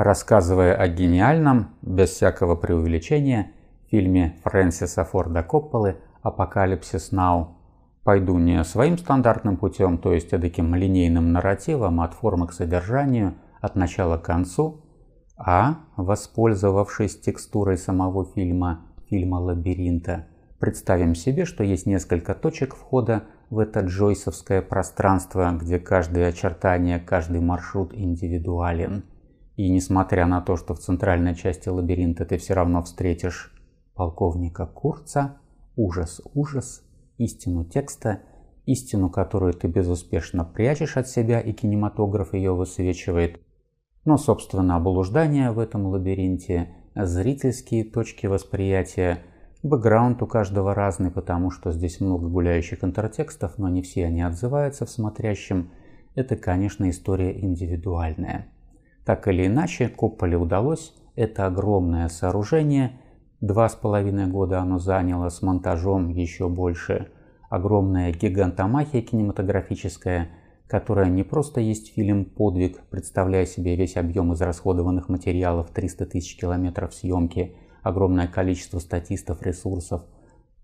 рассказывая о гениальном, без всякого преувеличения, фильме Фрэнсиса Форда Копполы «Апокалипсис Нау». Пойду не своим стандартным путем, то есть таким линейным нарративом от формы к содержанию, от начала к концу, а, воспользовавшись текстурой самого фильма, фильма «Лабиринта», представим себе, что есть несколько точек входа в это джойсовское пространство, где каждое очертание, каждый маршрут индивидуален. И несмотря на то, что в центральной части лабиринта ты все равно встретишь полковника Курца, ужас-ужас, истину текста, истину, которую ты безуспешно прячешь от себя, и кинематограф ее высвечивает. Но, собственно, облуждание в этом лабиринте, зрительские точки восприятия, бэкграунд у каждого разный, потому что здесь много гуляющих интертекстов, но не все они отзываются в смотрящем. Это, конечно, история индивидуальная. Так или иначе, Копполе удалось это огромное сооружение, два с половиной года оно заняло с монтажом еще больше, огромная гигантомахия кинематографическая, которая не просто есть фильм «Подвиг», представляя себе весь объем израсходованных материалов 300 тысяч километров съемки, огромное количество статистов, ресурсов,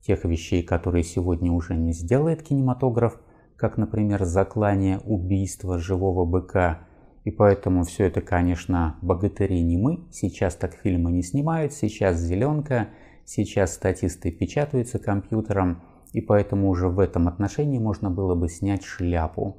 тех вещей, которые сегодня уже не сделает кинематограф, как, например, заклание убийства живого быка – и поэтому все это, конечно, богатыри не мы. Сейчас так фильмы не снимают, сейчас зеленка, сейчас статисты печатаются компьютером. И поэтому уже в этом отношении можно было бы снять шляпу.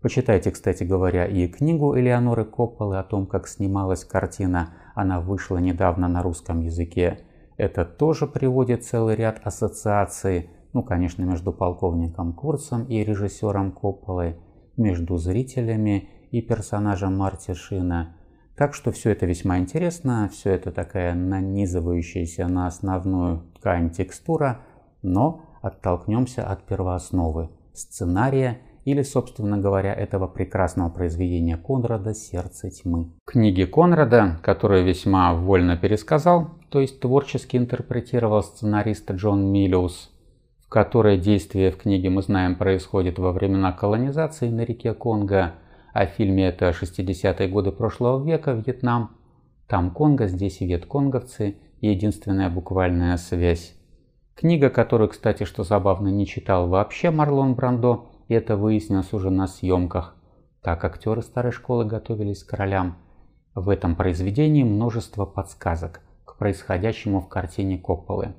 Почитайте, кстати говоря, и книгу Элеоноры Копполы о том, как снималась картина. Она вышла недавно на русском языке. Это тоже приводит целый ряд ассоциаций, ну, конечно, между полковником Курцем и режиссером Копполой, между зрителями и персонажа Марти Шина. Так что все это весьма интересно, все это такая нанизывающаяся на основную ткань текстура, но оттолкнемся от первоосновы, сценария или, собственно говоря, этого прекрасного произведения Конрада «Сердце тьмы». Книги Конрада, которые весьма вольно пересказал, то есть творчески интерпретировал сценарист Джон Миллиус, в которой действие в книге, мы знаем, происходит во времена колонизации на реке Конго – а в фильме это 60-е годы прошлого века, Вьетнам. Там Конго, здесь и вьетконговцы, и единственная буквальная связь. Книга, которую, кстати, что забавно, не читал вообще Марлон Брандо, и это выяснилось уже на съемках. Так актеры старой школы готовились к королям. В этом произведении множество подсказок к происходящему в картине Копполы.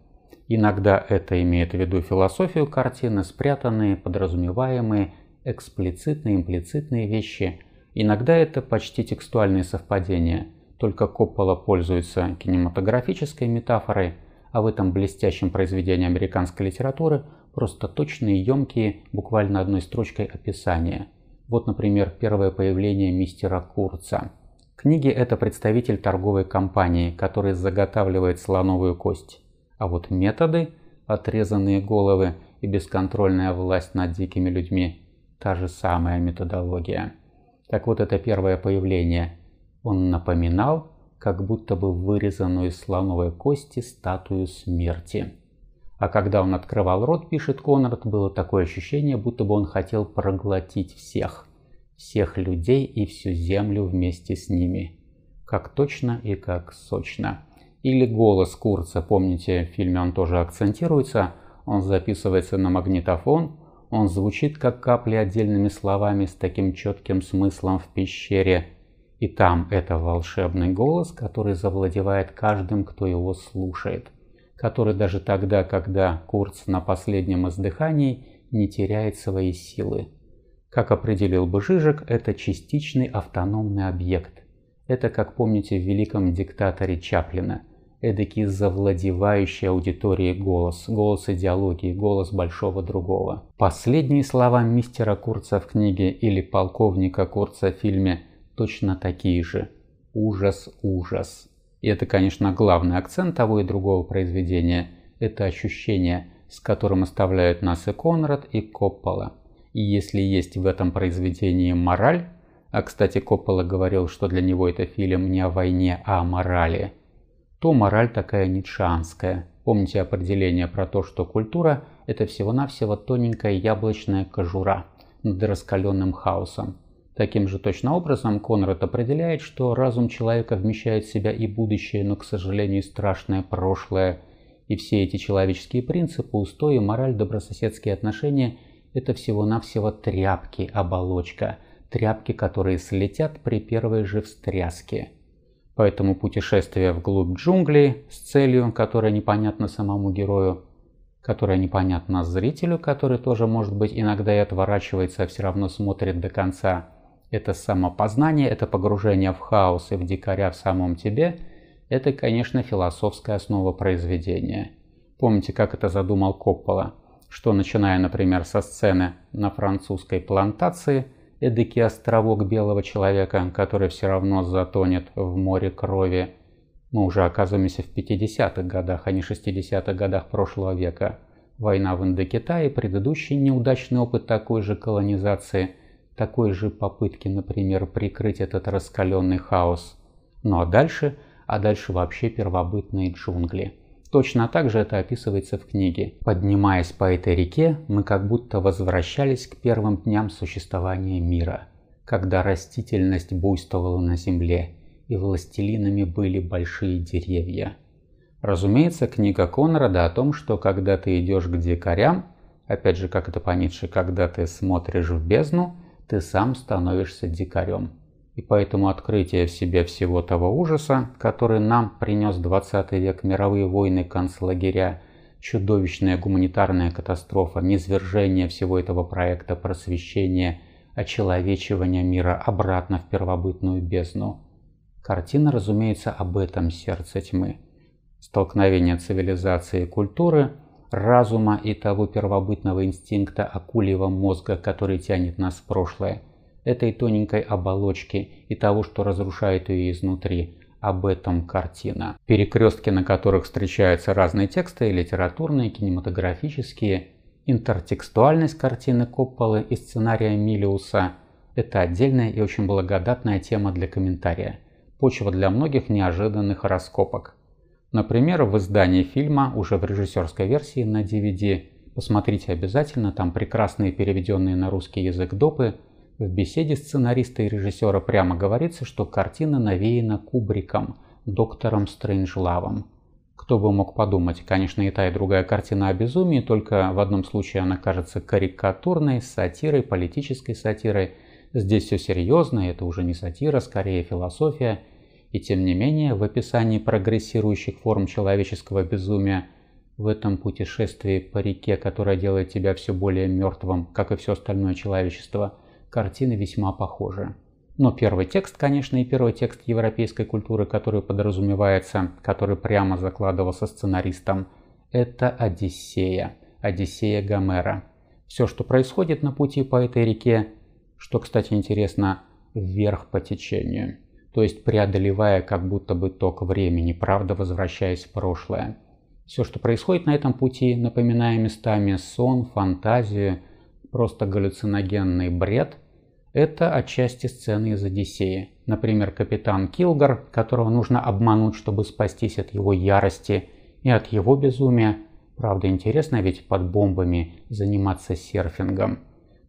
Иногда это имеет в виду философию картины, спрятанные, подразумеваемые эксплицитные, имплицитные вещи. Иногда это почти текстуальные совпадения, только Коппола пользуется кинематографической метафорой, а в этом блестящем произведении американской литературы просто точные, емкие, буквально одной строчкой описания. Вот, например, первое появление мистера Курца. Книги – это представитель торговой компании, который заготавливает слоновую кость. А вот методы – отрезанные головы и бесконтрольная власть над дикими людьми та же самая методология. Так вот, это первое появление. Он напоминал, как будто бы вырезанную из слоновой кости статую смерти. А когда он открывал рот, пишет Конрад, было такое ощущение, будто бы он хотел проглотить всех. Всех людей и всю землю вместе с ними. Как точно и как сочно. Или голос Курца, помните, в фильме он тоже акцентируется, он записывается на магнитофон – он звучит, как капли отдельными словами с таким четким смыслом в пещере. И там это волшебный голос, который завладевает каждым, кто его слушает. Который даже тогда, когда Курц на последнем издыхании, не теряет свои силы. Как определил бы Жижик, это частичный автономный объект. Это, как помните, в «Великом диктаторе» Чаплина – эдакий завладевающий аудиторией голос, голос идеологии, голос большого другого. Последние слова мистера Курца в книге или полковника Курца в фильме точно такие же. Ужас, ужас. И это, конечно, главный акцент того и другого произведения. Это ощущение, с которым оставляют нас и Конрад, и Коппола. И если есть в этом произведении мораль, а, кстати, Коппола говорил, что для него это фильм не о войне, а о морали – то мораль такая ницшанская. Помните определение про то, что культура – это всего-навсего тоненькая яблочная кожура над раскаленным хаосом. Таким же точно образом Конрад определяет, что разум человека вмещает в себя и будущее, но, к сожалению, страшное прошлое. И все эти человеческие принципы, устои, мораль, добрососедские отношения – это всего-навсего тряпки, оболочка, тряпки, которые слетят при первой же встряске. Поэтому путешествие вглубь джунглей с целью, которая непонятна самому герою, которая непонятна зрителю, который тоже, может быть, иногда и отворачивается, а все равно смотрит до конца. Это самопознание, это погружение в хаос и в дикаря в самом тебе. Это, конечно, философская основа произведения. Помните, как это задумал Коппола? Что, начиная, например, со сцены на французской плантации – эдакий островок белого человека, который все равно затонет в море крови. Мы уже оказываемся в 50-х годах, а не 60-х годах прошлого века. Война в Индокитае, предыдущий неудачный опыт такой же колонизации, такой же попытки, например, прикрыть этот раскаленный хаос. Ну а дальше, а дальше вообще первобытные джунгли. Точно так же это описывается в книге. Поднимаясь по этой реке, мы как будто возвращались к первым дням существования мира, когда растительность буйствовала на земле, и властелинами были большие деревья. Разумеется, книга Конрада о том, что когда ты идешь к дикарям, опять же, как это по когда ты смотришь в бездну, ты сам становишься дикарем и поэтому открытие в себе всего того ужаса, который нам принес 20 век мировые войны концлагеря, чудовищная гуманитарная катастрофа, низвержение всего этого проекта просвещения, очеловечивания мира обратно в первобытную бездну. Картина, разумеется, об этом сердце тьмы. Столкновение цивилизации и культуры, разума и того первобытного инстинкта акулиевого мозга, который тянет нас в прошлое – этой тоненькой оболочки и того, что разрушает ее изнутри. Об этом картина. Перекрестки, на которых встречаются разные тексты, литературные, кинематографические, интертекстуальность картины Копполы и сценария Милиуса – это отдельная и очень благодатная тема для комментария. Почва для многих неожиданных раскопок. Например, в издании фильма, уже в режиссерской версии на DVD, посмотрите обязательно, там прекрасные переведенные на русский язык допы – в беседе сценариста и режиссера прямо говорится, что картина навеяна Кубриком, доктором Стрэнджлавом. Кто бы мог подумать, конечно, и та, и другая картина о безумии, только в одном случае она кажется карикатурной, с сатирой, политической сатирой. Здесь все серьезно, это уже не сатира, скорее философия. И тем не менее, в описании прогрессирующих форм человеческого безумия в этом путешествии по реке, которая делает тебя все более мертвым, как и все остальное человечество – картины весьма похожи. Но первый текст, конечно, и первый текст европейской культуры, который подразумевается, который прямо закладывался сценаристом, это Одиссея, Одиссея Гомера. Все, что происходит на пути по этой реке, что, кстати, интересно, вверх по течению, то есть преодолевая как будто бы ток времени, правда возвращаясь в прошлое. Все, что происходит на этом пути, напоминая местами сон, фантазию, просто галлюциногенный бред, это отчасти сцены из «Одиссеи». Например, капитан Килгар, которого нужно обмануть, чтобы спастись от его ярости и от его безумия. Правда, интересно ведь под бомбами заниматься серфингом.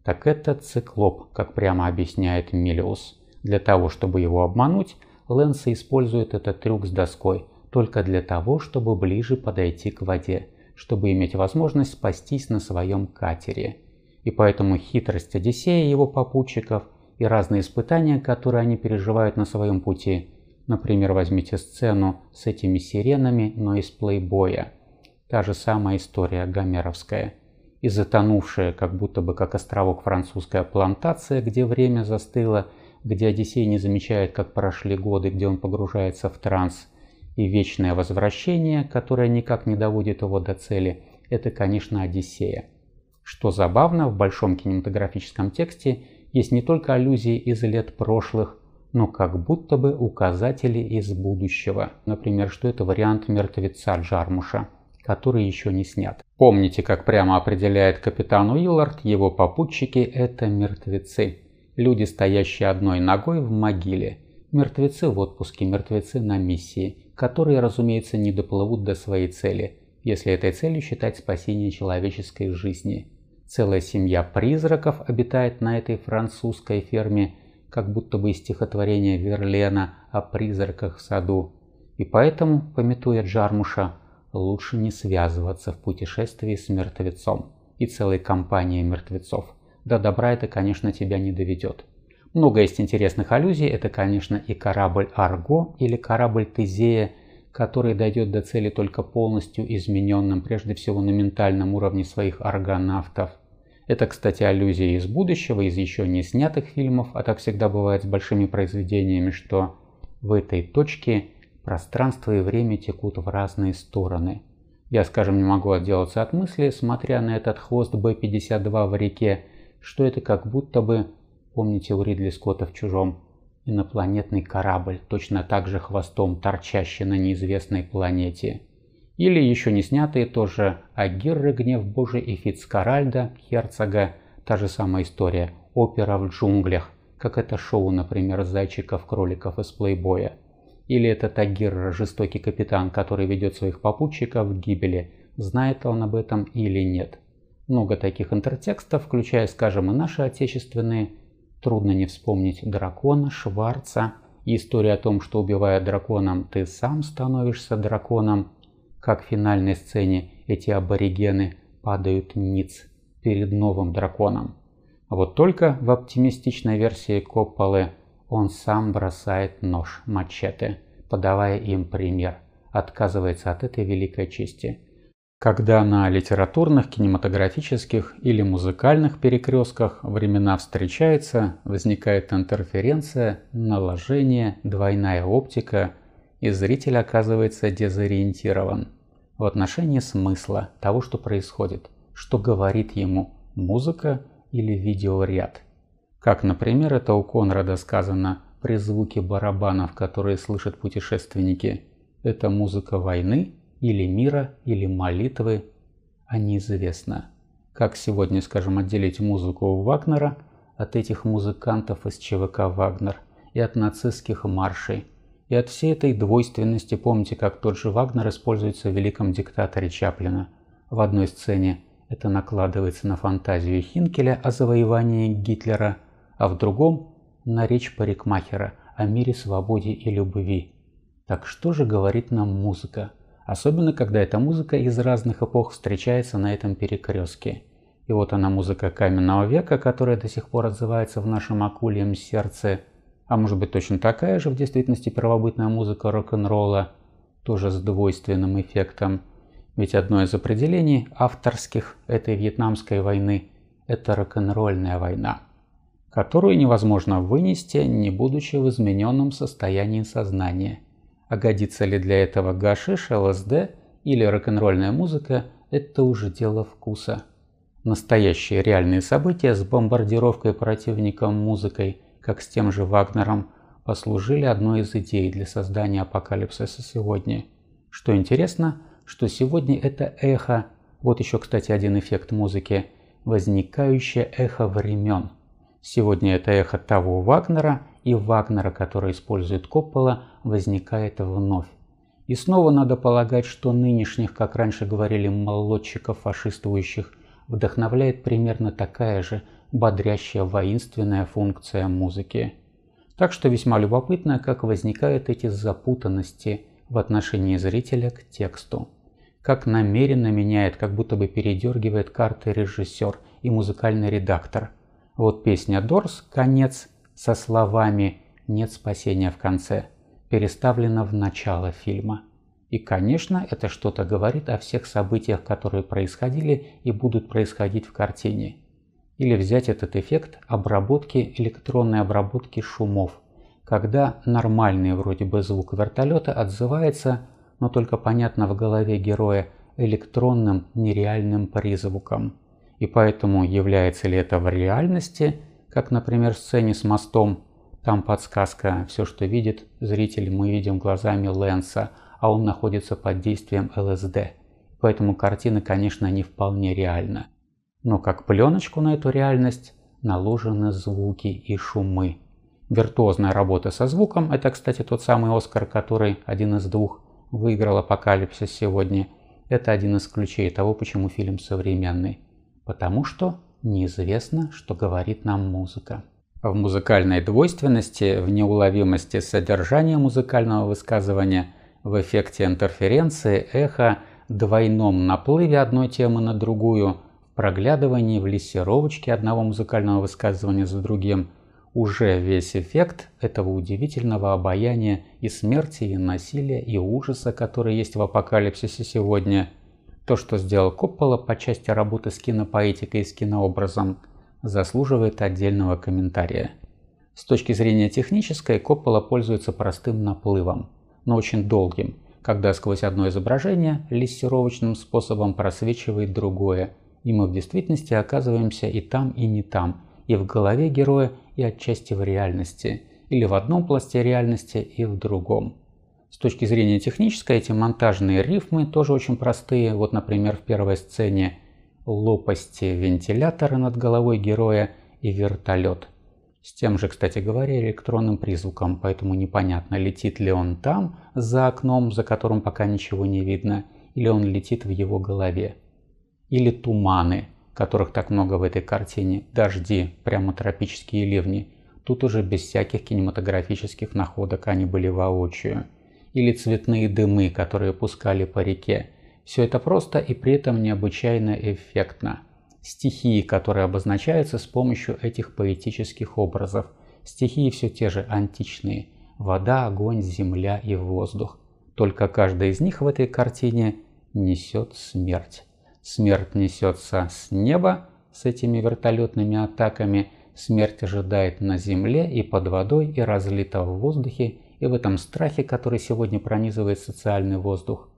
Так это циклоп, как прямо объясняет Миллиус. Для того, чтобы его обмануть, Лэнса использует этот трюк с доской, только для того, чтобы ближе подойти к воде, чтобы иметь возможность спастись на своем катере и поэтому хитрость Одиссея и его попутчиков и разные испытания, которые они переживают на своем пути, например, возьмите сцену с этими сиренами, но из плейбоя, та же самая история гомеровская, и затонувшая, как будто бы как островок французская плантация, где время застыло, где Одиссей не замечает, как прошли годы, где он погружается в транс, и вечное возвращение, которое никак не доводит его до цели, это, конечно, Одиссея. Что забавно, в большом кинематографическом тексте есть не только аллюзии из лет прошлых, но как будто бы указатели из будущего. Например, что это вариант мертвеца Джармуша, который еще не снят. Помните, как прямо определяет капитан Уиллард, его попутчики – это мертвецы. Люди, стоящие одной ногой в могиле. Мертвецы в отпуске, мертвецы на миссии, которые, разумеется, не доплывут до своей цели – если этой целью считать спасение человеческой жизни. Целая семья призраков обитает на этой французской ферме, как будто бы из стихотворения Верлена о призраках в саду. И поэтому, пометуя Джармуша, лучше не связываться в путешествии с мертвецом и целой компанией мертвецов. До добра это, конечно, тебя не доведет. Много есть интересных аллюзий. Это, конечно, и корабль Арго или корабль Тезея – который дойдет до цели только полностью измененным, прежде всего на ментальном уровне своих аргонавтов. Это, кстати, аллюзия из будущего, из еще не снятых фильмов, а так всегда бывает с большими произведениями, что в этой точке пространство и время текут в разные стороны. Я, скажем, не могу отделаться от мысли, смотря на этот хвост Б-52 в реке, что это как будто бы, помните у Ридли Скотта в «Чужом», инопланетный корабль, точно так же хвостом торчащий на неизвестной планете. Или еще не снятые тоже Агирры, Гнев Божий и Фицкаральда, Херцога, та же самая история, опера в джунглях, как это шоу, например, «Зайчиков-кроликов» из «Плейбоя». Или это Тагир, жестокий капитан, который ведет своих попутчиков к гибели, знает он об этом или нет. Много таких интертекстов, включая, скажем, и наши отечественные – Трудно не вспомнить дракона, Шварца, история о том, что убивая драконом, ты сам становишься драконом, как в финальной сцене эти аборигены падают ниц перед новым драконом. А вот только в оптимистичной версии Копполы он сам бросает нож мачете, подавая им пример, отказывается от этой великой чести – когда на литературных, кинематографических или музыкальных перекрестках времена встречаются, возникает интерференция, наложение, двойная оптика, и зритель оказывается дезориентирован в отношении смысла того, что происходит, что говорит ему музыка или видеоряд. Как, например, это у Конрада сказано при звуке барабанов, которые слышат путешественники. Это музыка войны – или мира, или молитвы, а неизвестно. Как сегодня, скажем, отделить музыку Вагнера от этих музыкантов из ЧВК «Вагнер» и от нацистских маршей, и от всей этой двойственности, помните, как тот же Вагнер используется в «Великом диктаторе» Чаплина. В одной сцене это накладывается на фантазию Хинкеля о завоевании Гитлера, а в другом – на речь парикмахера о мире, свободе и любви. Так что же говорит нам музыка? Особенно, когда эта музыка из разных эпох встречается на этом перекрестке. И вот она музыка каменного века, которая до сих пор отзывается в нашем акульем сердце. А может быть точно такая же в действительности первобытная музыка рок-н-ролла, тоже с двойственным эффектом. Ведь одно из определений авторских этой вьетнамской войны – это рок-н-ролльная война, которую невозможно вынести, не будучи в измененном состоянии сознания – а годится ли для этого гашиш, ЛСД или рок-н-ролльная музыка – это уже дело вкуса. Настоящие реальные события с бомбардировкой противником музыкой, как с тем же Вагнером, послужили одной из идей для создания апокалипсиса сегодня. Что интересно, что сегодня это эхо, вот еще, кстати, один эффект музыки, возникающее эхо времен. Сегодня это эхо того Вагнера – и Вагнера, который использует Коппола, возникает вновь. И снова надо полагать, что нынешних, как раньше говорили, молодчиков фашистующих вдохновляет примерно такая же бодрящая воинственная функция музыки. Так что весьма любопытно, как возникают эти запутанности в отношении зрителя к тексту. Как намеренно меняет, как будто бы передергивает карты режиссер и музыкальный редактор. Вот песня «Дорс» – конец, со словами «нет спасения в конце» переставлена в начало фильма. И, конечно, это что-то говорит о всех событиях, которые происходили и будут происходить в картине. Или взять этот эффект обработки, электронной обработки шумов, когда нормальный вроде бы звук вертолета отзывается, но только понятно в голове героя, электронным нереальным призвуком. И поэтому является ли это в реальности – как, например, в сцене с мостом. Там подсказка «Все, что видит зритель, мы видим глазами Лэнса, а он находится под действием ЛСД». Поэтому картина, конечно, не вполне реальна. Но как пленочку на эту реальность наложены звуки и шумы. Виртуозная работа со звуком – это, кстати, тот самый «Оскар», который один из двух выиграл «Апокалипсис» сегодня. Это один из ключей того, почему фильм современный. Потому что неизвестно, что говорит нам музыка. В музыкальной двойственности, в неуловимости содержания музыкального высказывания, в эффекте интерференции, эхо, двойном наплыве одной темы на другую, в проглядывании в лессировочке одного музыкального высказывания за другим, уже весь эффект этого удивительного обаяния и смерти, и насилия, и ужаса, который есть в апокалипсисе сегодня – то, что сделал Коппола по части работы с кинопоэтикой и с кинообразом, заслуживает отдельного комментария. С точки зрения технической, Коппола пользуется простым наплывом, но очень долгим, когда сквозь одно изображение лессировочным способом просвечивает другое, и мы в действительности оказываемся и там, и не там, и в голове героя, и отчасти в реальности, или в одном пласте реальности, и в другом. С точки зрения технической, эти монтажные рифмы тоже очень простые. Вот, например, в первой сцене лопасти вентилятора над головой героя и вертолет. С тем же, кстати говоря, электронным призвуком, поэтому непонятно, летит ли он там, за окном, за которым пока ничего не видно, или он летит в его голове. Или туманы, которых так много в этой картине, дожди, прямо тропические ливни. Тут уже без всяких кинематографических находок они были воочию или цветные дымы, которые пускали по реке. Все это просто и при этом необычайно эффектно. Стихии, которые обозначаются с помощью этих поэтических образов. Стихии все те же античные. Вода, огонь, земля и воздух. Только каждая из них в этой картине несет смерть. Смерть несется с неба с этими вертолетными атаками. Смерть ожидает на земле и под водой и разлита в воздухе и в этом страхе, который сегодня пронизывает социальный воздух.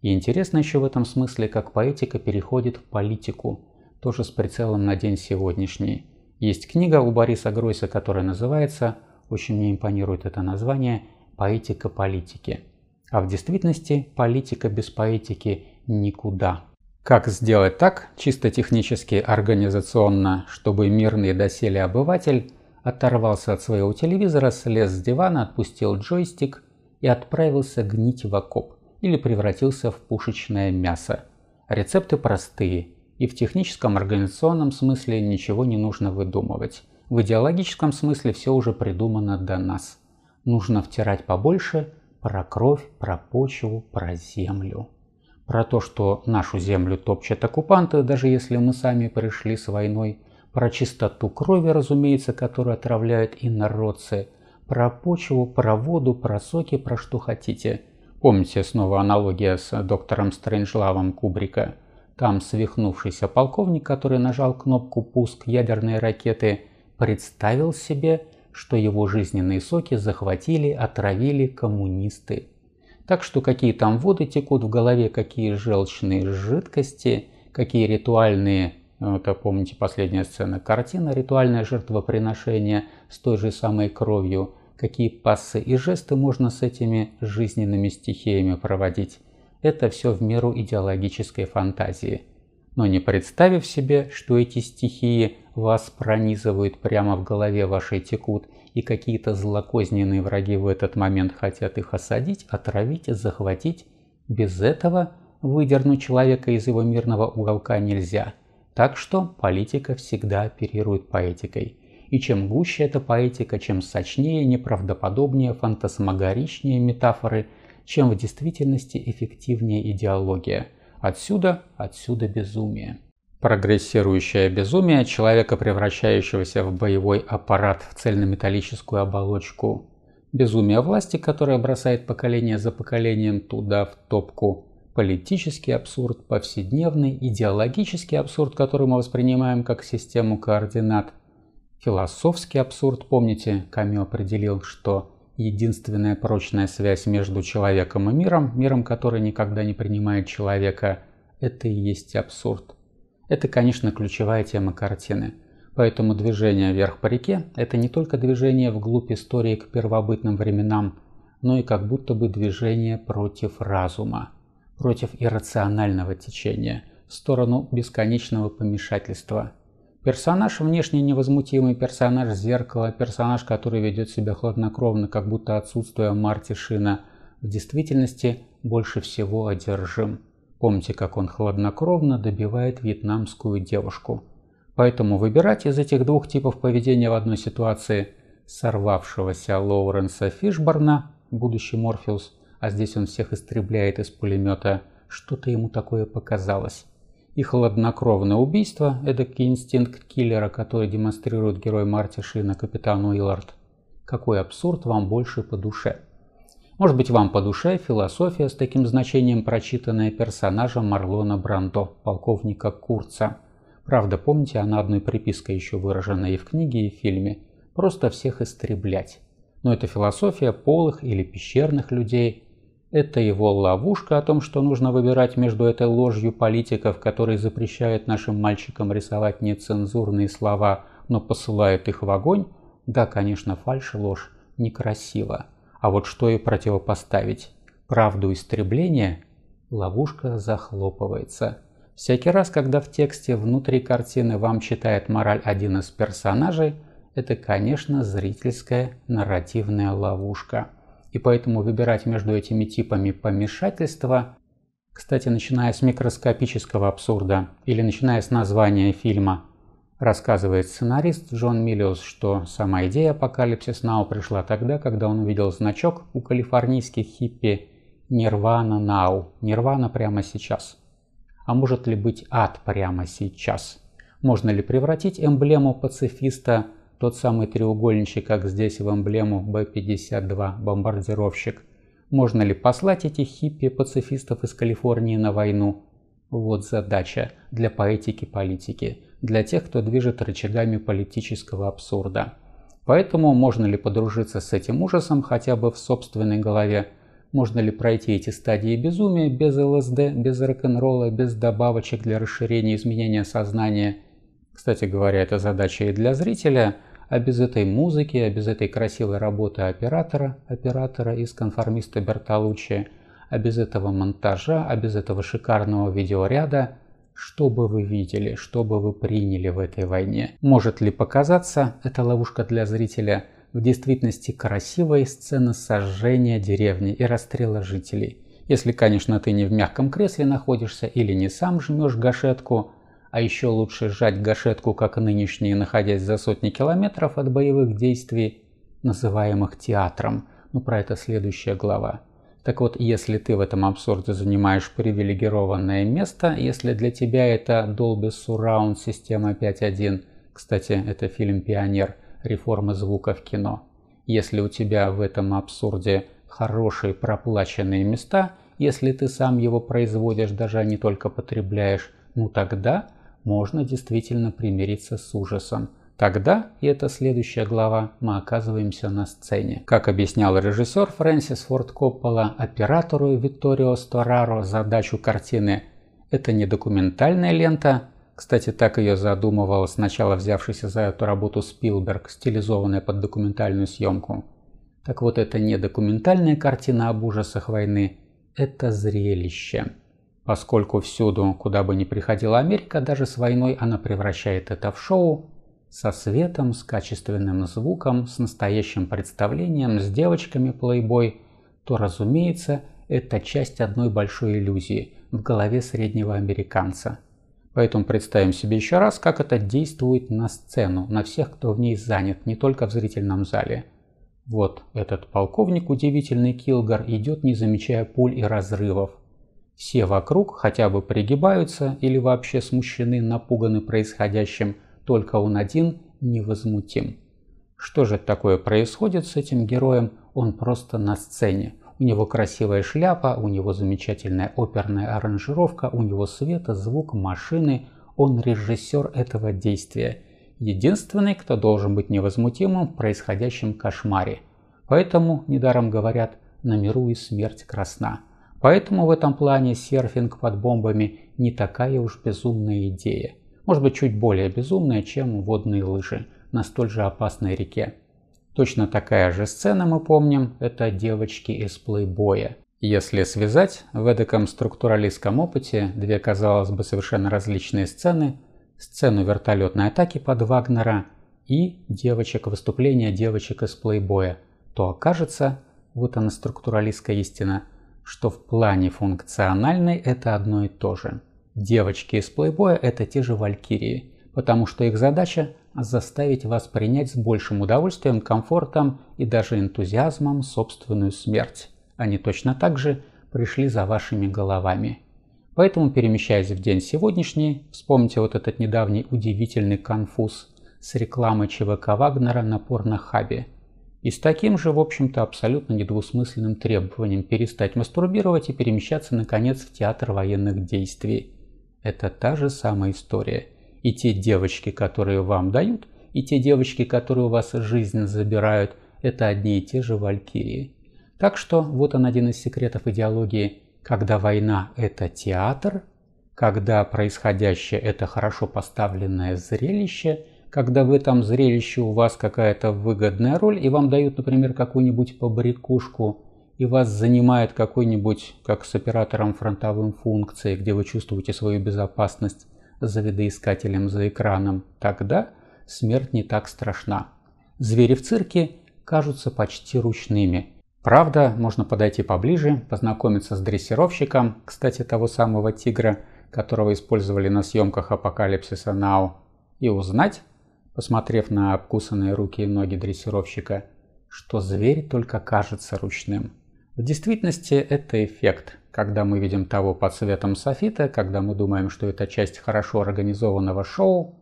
И интересно еще в этом смысле, как поэтика переходит в политику, тоже с прицелом на день сегодняшний. Есть книга у Бориса Гройса, которая называется, очень мне импонирует это название, «Поэтика политики». А в действительности политика без поэтики никуда. Как сделать так, чисто технически, организационно, чтобы мирный доселе обыватель оторвался от своего телевизора, слез с дивана, отпустил джойстик и отправился гнить в окоп или превратился в пушечное мясо. Рецепты простые, и в техническом организационном смысле ничего не нужно выдумывать. В идеологическом смысле все уже придумано до нас. Нужно втирать побольше про кровь, про почву, про землю. Про то, что нашу землю топчат оккупанты, даже если мы сами пришли с войной, про чистоту крови, разумеется, которую отравляют инородцы, про почву, про воду, про соки, про что хотите. Помните снова аналогия с доктором Стрэнджлавом Кубрика? Там свихнувшийся полковник, который нажал кнопку «Пуск ядерной ракеты», представил себе, что его жизненные соки захватили, отравили коммунисты. Так что какие там воды текут в голове, какие желчные жидкости, какие ритуальные ну, это, а помните, последняя сцена картины, ритуальное жертвоприношение с той же самой кровью. Какие пассы и жесты можно с этими жизненными стихиями проводить? Это все в меру идеологической фантазии. Но не представив себе, что эти стихии вас пронизывают прямо в голове вашей текут, и какие-то злокозненные враги в этот момент хотят их осадить, отравить, захватить, без этого выдернуть человека из его мирного уголка нельзя – так что политика всегда оперирует поэтикой. И чем гуще эта поэтика, чем сочнее, неправдоподобнее, фантасмагоричнее метафоры, чем в действительности эффективнее идеология. Отсюда, отсюда безумие. Прогрессирующее безумие человека, превращающегося в боевой аппарат, в цельнометаллическую оболочку. Безумие власти, которая бросает поколение за поколением туда в топку – политический абсурд, повседневный, идеологический абсурд, который мы воспринимаем как систему координат, философский абсурд. Помните, Камю определил, что единственная прочная связь между человеком и миром, миром, который никогда не принимает человека, это и есть абсурд. Это, конечно, ключевая тема картины. Поэтому движение вверх по реке – это не только движение вглубь истории к первобытным временам, но и как будто бы движение против разума против иррационального течения, в сторону бесконечного помешательства. Персонаж внешне невозмутимый, персонаж зеркала, персонаж, который ведет себя хладнокровно, как будто отсутствие Марти Шина, в действительности больше всего одержим. Помните, как он хладнокровно добивает вьетнамскую девушку. Поэтому выбирать из этих двух типов поведения в одной ситуации сорвавшегося Лоуренса Фишборна, будущий Морфеус, а здесь он всех истребляет из пулемета. Что-то ему такое показалось. И холоднокровное убийство – это инстинкт киллера, который демонстрирует герой Марти Шина капитану Уиллард. Какой абсурд вам больше по душе? Может быть, вам по душе философия с таким значением, прочитанная персонажем Марлона Брандо, полковника Курца. Правда, помните, она одной припиской еще выражена и в книге, и в фильме. Просто всех истреблять. Но это философия полых или пещерных людей, это его ловушка о том, что нужно выбирать между этой ложью политиков, которые запрещают нашим мальчикам рисовать нецензурные слова, но посылают их в огонь. Да, конечно, фальшь и ложь некрасиво. А вот что и противопоставить? Правду истребления? Ловушка захлопывается. Всякий раз, когда в тексте внутри картины вам читает мораль один из персонажей, это, конечно, зрительская нарративная ловушка и поэтому выбирать между этими типами помешательства, кстати, начиная с микроскопического абсурда или начиная с названия фильма, рассказывает сценарист Джон Миллиус, что сама идея «Апокалипсис Нау» пришла тогда, когда он увидел значок у калифорнийских хиппи «Нирвана Нау» – «Нирвана прямо сейчас». А может ли быть ад прямо сейчас? Можно ли превратить эмблему пацифиста – тот самый треугольничек, как здесь в эмблему Б-52 «Бомбардировщик». Можно ли послать этих хиппи-пацифистов из Калифорнии на войну? Вот задача для поэтики-политики, для тех, кто движет рычагами политического абсурда. Поэтому можно ли подружиться с этим ужасом хотя бы в собственной голове? Можно ли пройти эти стадии безумия без ЛСД, без рок-н-ролла, без добавочек для расширения изменения сознания? Кстати говоря, это задача и для зрителя – а без этой музыки, а без этой красивой работы оператора, оператора из конформиста Бертолуччи, а без этого монтажа, а без этого шикарного видеоряда, что бы вы видели, что бы вы приняли в этой войне? Может ли показаться эта ловушка для зрителя в действительности красивой сцена сожжения деревни и расстрела жителей? Если, конечно, ты не в мягком кресле находишься или не сам жмешь гашетку – а еще лучше сжать гашетку, как нынешние, находясь за сотни километров от боевых действий, называемых театром. Но ну, про это следующая глава. Так вот, если ты в этом абсурде занимаешь привилегированное место, если для тебя это Dolby Surround система 5.1, кстати, это фильм «Пионер», реформы звука в кино. Если у тебя в этом абсурде хорошие проплаченные места, если ты сам его производишь, даже не только потребляешь, ну тогда можно действительно примириться с ужасом. Тогда, и это следующая глава, мы оказываемся на сцене. Как объяснял режиссер Фрэнсис Форд Коппола оператору Викторио Стораро задачу картины «Это не документальная лента», кстати, так ее задумывал сначала взявшийся за эту работу Спилберг, стилизованная под документальную съемку. Так вот, это не документальная картина об ужасах войны, это зрелище. Поскольку всюду, куда бы ни приходила Америка, даже с войной она превращает это в шоу, со светом, с качественным звуком, с настоящим представлением, с девочками-плейбой, то, разумеется, это часть одной большой иллюзии в голове среднего американца. Поэтому представим себе еще раз, как это действует на сцену, на всех, кто в ней занят, не только в зрительном зале. Вот этот полковник, удивительный Килгар, идет, не замечая пуль и разрывов. Все вокруг хотя бы пригибаются или вообще смущены, напуганы происходящим, только он один невозмутим. Что же такое происходит с этим героем? Он просто на сцене. У него красивая шляпа, у него замечательная оперная аранжировка, у него свет, звук, машины. Он режиссер этого действия. Единственный, кто должен быть невозмутимым в происходящем кошмаре. Поэтому, недаром говорят, на миру и смерть красна. Поэтому в этом плане серфинг под бомбами не такая уж безумная идея. Может быть, чуть более безумная, чем водные лыжи на столь же опасной реке. Точно такая же сцена мы помним – это девочки из плейбоя. Если связать в эдаком структуралистском опыте две, казалось бы, совершенно различные сцены – сцену вертолетной атаки под Вагнера и девочек выступления девочек из плейбоя, то окажется, вот она структуралистская истина – что в плане функциональной это одно и то же. Девочки из плейбоя это те же валькирии, потому что их задача заставить вас принять с большим удовольствием, комфортом и даже энтузиазмом собственную смерть. Они точно так же пришли за вашими головами. Поэтому, перемещаясь в день сегодняшний, вспомните вот этот недавний удивительный конфуз с рекламой ЧВК Вагнера на порнохабе – и с таким же, в общем-то, абсолютно недвусмысленным требованием перестать мастурбировать и перемещаться, наконец, в театр военных действий. Это та же самая история. И те девочки, которые вам дают, и те девочки, которые у вас жизнь забирают, это одни и те же валькирии. Так что вот он один из секретов идеологии. Когда война – это театр, когда происходящее – это хорошо поставленное зрелище – когда в этом зрелище у вас какая-то выгодная роль, и вам дают, например, какую-нибудь побрякушку, и вас занимает какой-нибудь, как с оператором фронтовым функции, где вы чувствуете свою безопасность за видоискателем, за экраном, тогда смерть не так страшна. Звери в цирке кажутся почти ручными. Правда, можно подойти поближе, познакомиться с дрессировщиком, кстати, того самого тигра, которого использовали на съемках апокалипсиса Нау и узнать, посмотрев на обкусанные руки и ноги дрессировщика, что зверь только кажется ручным. В действительности это эффект, когда мы видим того под светом софита, когда мы думаем, что это часть хорошо организованного шоу,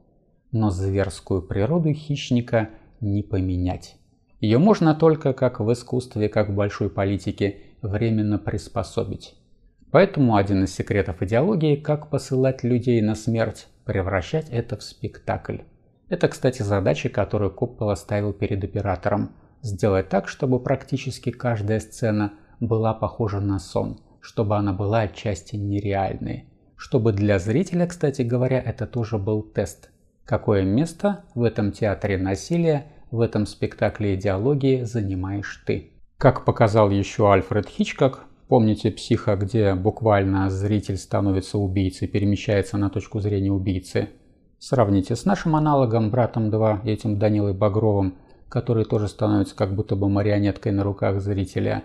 но зверскую природу хищника не поменять. Ее можно только, как в искусстве, как в большой политике, временно приспособить. Поэтому один из секретов идеологии – как посылать людей на смерть, превращать это в спектакль. Это, кстати, задача, которую Коппола ставил перед оператором. Сделать так, чтобы практически каждая сцена была похожа на сон, чтобы она была отчасти нереальной. Чтобы для зрителя, кстати говоря, это тоже был тест. Какое место в этом театре насилия, в этом спектакле идеологии занимаешь ты? Как показал еще Альфред Хичкок, помните «Психа», где буквально зритель становится убийцей, перемещается на точку зрения убийцы – Сравните с нашим аналогом, братом 2, этим Данилой Багровым, который тоже становится как будто бы марионеткой на руках зрителя.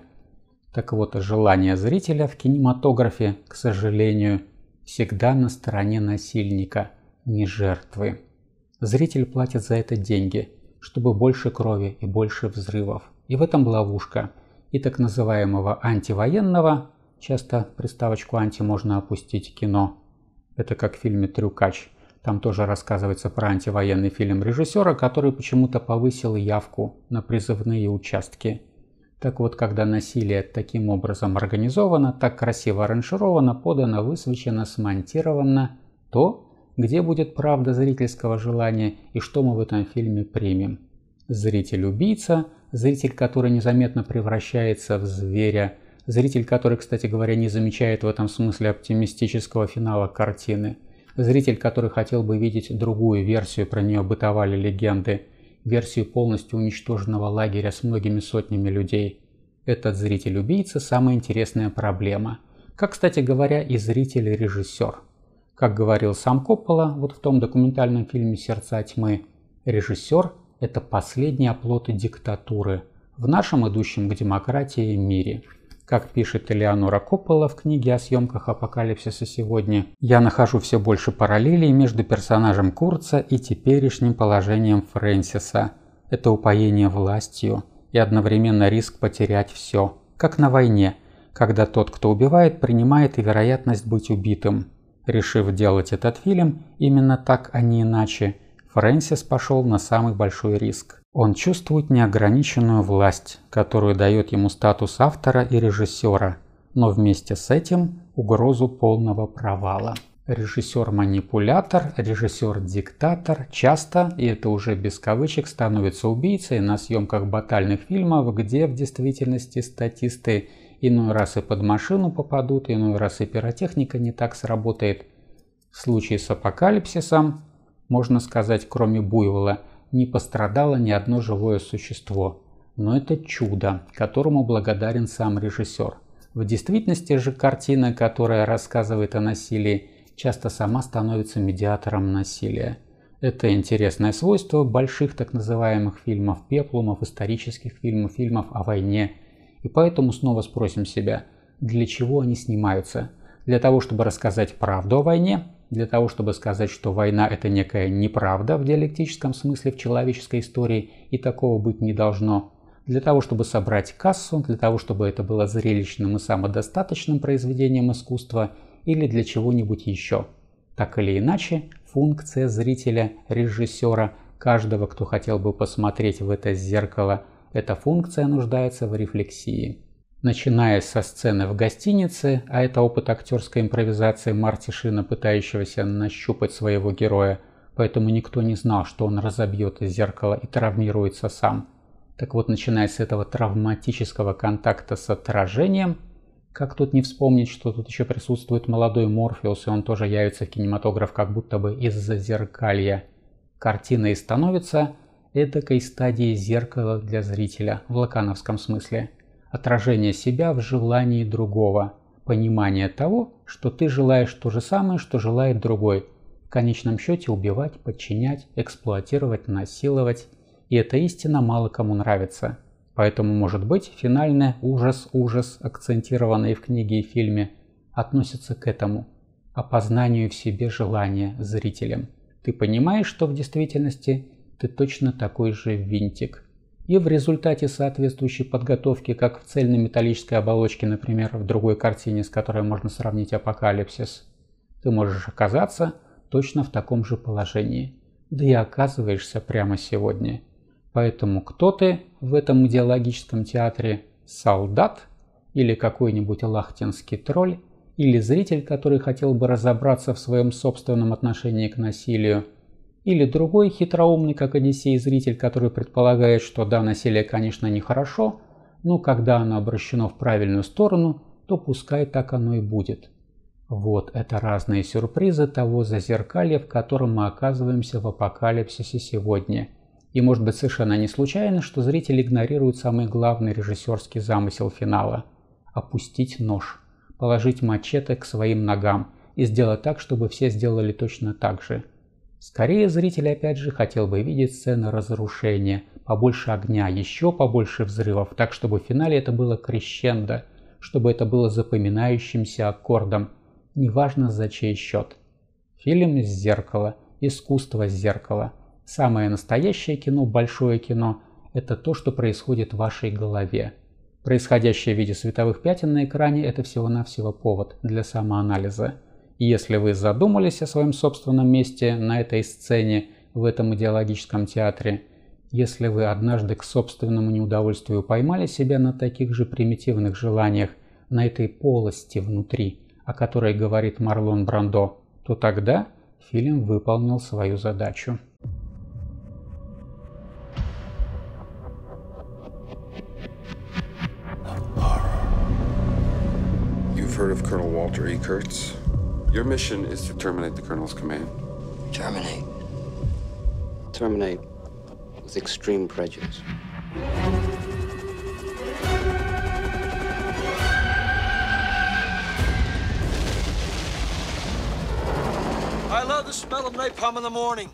Так вот, желание зрителя в кинематографе, к сожалению, всегда на стороне насильника, не жертвы. Зритель платит за это деньги, чтобы больше крови и больше взрывов. И в этом ловушка. И так называемого антивоенного, часто приставочку «анти» можно опустить кино. Это как в фильме «Трюкач», там тоже рассказывается про антивоенный фильм режиссера, который почему-то повысил явку на призывные участки. Так вот, когда насилие таким образом организовано, так красиво аранжировано, подано, высвечено, смонтировано, то где будет правда зрительского желания и что мы в этом фильме примем. Зритель-убийца, зритель, который незаметно превращается в зверя, зритель, который, кстати говоря, не замечает в этом смысле оптимистического финала картины – Зритель, который хотел бы видеть другую версию, про нее бытовали легенды, версию полностью уничтоженного лагеря с многими сотнями людей. Этот зритель-убийца – самая интересная проблема. Как, кстати говоря, и зритель-режиссер. Как говорил сам Коппола вот в том документальном фильме «Сердца тьмы», режиссер – это последний оплот диктатуры в нашем идущем к демократии мире. Как пишет Элеонора Коппола в книге о съемках апокалипсиса сегодня, я нахожу все больше параллелей между персонажем Курца и теперешним положением Фрэнсиса. Это упоение властью и одновременно риск потерять все, как на войне, когда тот, кто убивает, принимает и вероятность быть убитым. Решив делать этот фильм именно так, а не иначе, Фрэнсис пошел на самый большой риск. Он чувствует неограниченную власть, которую дает ему статус автора и режиссера, но вместе с этим угрозу полного провала. Режиссер-манипулятор, режиссер-диктатор часто, и это уже без кавычек, становится убийцей на съемках батальных фильмов, где в действительности статисты иной раз и под машину попадут, иной раз и пиротехника не так сработает. В случае с апокалипсисом, можно сказать, кроме Буйвола – не пострадало ни одно живое существо. Но это чудо, которому благодарен сам режиссер. В действительности же картина, которая рассказывает о насилии, часто сама становится медиатором насилия. Это интересное свойство больших так называемых фильмов пеплумов, исторических фильмов, фильмов о войне. И поэтому снова спросим себя, для чего они снимаются? Для того, чтобы рассказать правду о войне для того, чтобы сказать, что война – это некая неправда в диалектическом смысле в человеческой истории, и такого быть не должно, для того, чтобы собрать кассу, для того, чтобы это было зрелищным и самодостаточным произведением искусства или для чего-нибудь еще. Так или иначе, функция зрителя, режиссера, каждого, кто хотел бы посмотреть в это зеркало, эта функция нуждается в рефлексии начиная со сцены в гостинице, а это опыт актерской импровизации Марти Шина, пытающегося нащупать своего героя, поэтому никто не знал, что он разобьет зеркало и травмируется сам. Так вот, начиная с этого травматического контакта с отражением, как тут не вспомнить, что тут еще присутствует молодой Морфеус, и он тоже явится в кинематограф как будто бы из-за зеркалья. Картина и становится эдакой стадией зеркала для зрителя в лакановском смысле – отражение себя в желании другого, понимание того, что ты желаешь то же самое, что желает другой. В конечном счете убивать, подчинять, эксплуатировать, насиловать. И эта истина мало кому нравится. Поэтому, может быть, финальный ужас-ужас, акцентированный в книге и фильме, относится к этому – опознанию в себе желания зрителям. Ты понимаешь, что в действительности ты точно такой же винтик – и в результате соответствующей подготовки, как в цельной металлической оболочке, например, в другой картине, с которой можно сравнить апокалипсис, ты можешь оказаться точно в таком же положении. Да и оказываешься прямо сегодня. Поэтому кто ты в этом идеологическом театре? Солдат? Или какой-нибудь лахтинский тролль? Или зритель, который хотел бы разобраться в своем собственном отношении к насилию – или другой хитроумный, как Одиссей, зритель, который предполагает, что да, насилие, конечно, нехорошо, но когда оно обращено в правильную сторону, то пускай так оно и будет. Вот это разные сюрпризы того зазеркалья, в котором мы оказываемся в апокалипсисе сегодня. И может быть совершенно не случайно, что зритель игнорирует самый главный режиссерский замысел финала – опустить нож, положить мачете к своим ногам и сделать так, чтобы все сделали точно так же – Скорее, зритель опять же хотел бы видеть сцены разрушения, побольше огня, еще побольше взрывов, так чтобы в финале это было крещендо, чтобы это было запоминающимся аккордом, неважно за чей счет. Фильм зеркала, искусство зеркала, Самое настоящее кино, большое кино – это то, что происходит в вашей голове. Происходящее в виде световых пятен на экране – это всего-навсего повод для самоанализа – если вы задумались о своем собственном месте на этой сцене, в этом идеологическом театре, если вы однажды к собственному неудовольствию поймали себя на таких же примитивных желаниях, на этой полости внутри, о которой говорит Марлон Брандо, то тогда фильм выполнил свою задачу. You've heard of Colonel Walter E. Kurtz? Your mission is to terminate the Colonel's command. Terminate? Terminate with extreme prejudice. I love the smell of napalm in the morning.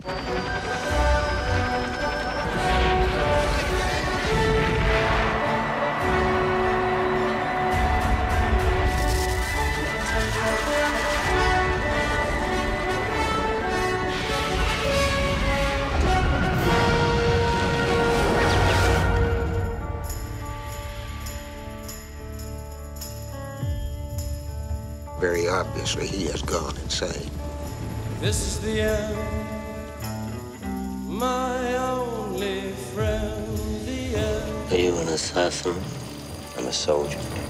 obviously he has gone insane. This is the end, my only friend, the end. Are you an assassin? I'm a soldier.